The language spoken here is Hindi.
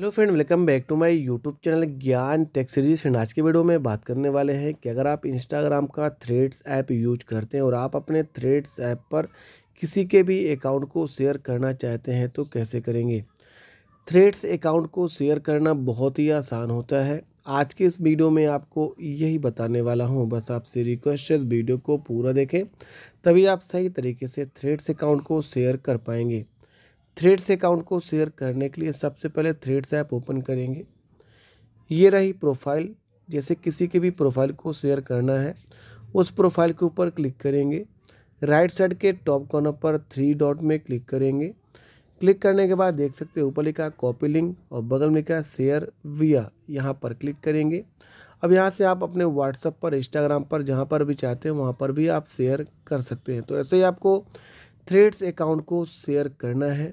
hello friend welcome back to my YouTube channel Gyan tech series friend आज के वीडियो में बात करने वाले हैं कि अगर आप इंस्टाग्राम का थ्रेड्स ऐप यूज करते हैं और आप अपने थ्रेड्स ऐप पर किसी के भी अकाउंट को शेयर करना चाहते हैं तो कैसे करेंगे थ्रेड्स अकाउंट को शेयर करना बहुत ही आसान होता है आज के इस वीडियो में आपको यही बताने वाला हूँ बस आपसे रिक्वेस्ट है वीडियो को पूरा देखें तभी आप सही तरीके से थ्रेड्स अकाउंट को शेयर कर पाएंगे थ्रेड्स अकाउंट को शेयर करने के लिए सबसे पहले थ्रेड्स ऐप ओपन करेंगे ये रही प्रोफाइल जैसे किसी के भी प्रोफाइल को शेयर करना है उस प्रोफाइल के ऊपर क्लिक करेंगे राइट साइड के टॉप कॉर्नर पर थ्री डॉट में क्लिक करेंगे क्लिक करने के बाद देख सकते हैं ऊपर लिखा कॉपी लिंक और बगल में लिखा शेयर विया यहाँ पर क्लिक करेंगे अब यहाँ से आप अपने व्हाट्सअप पर इंस्टाग्राम पर जहाँ पर भी चाहते हैं वहाँ पर भी आप शेयर कर सकते हैं तो ऐसे ही आपको थ्रेड्स अकाउंट को शेयर करना है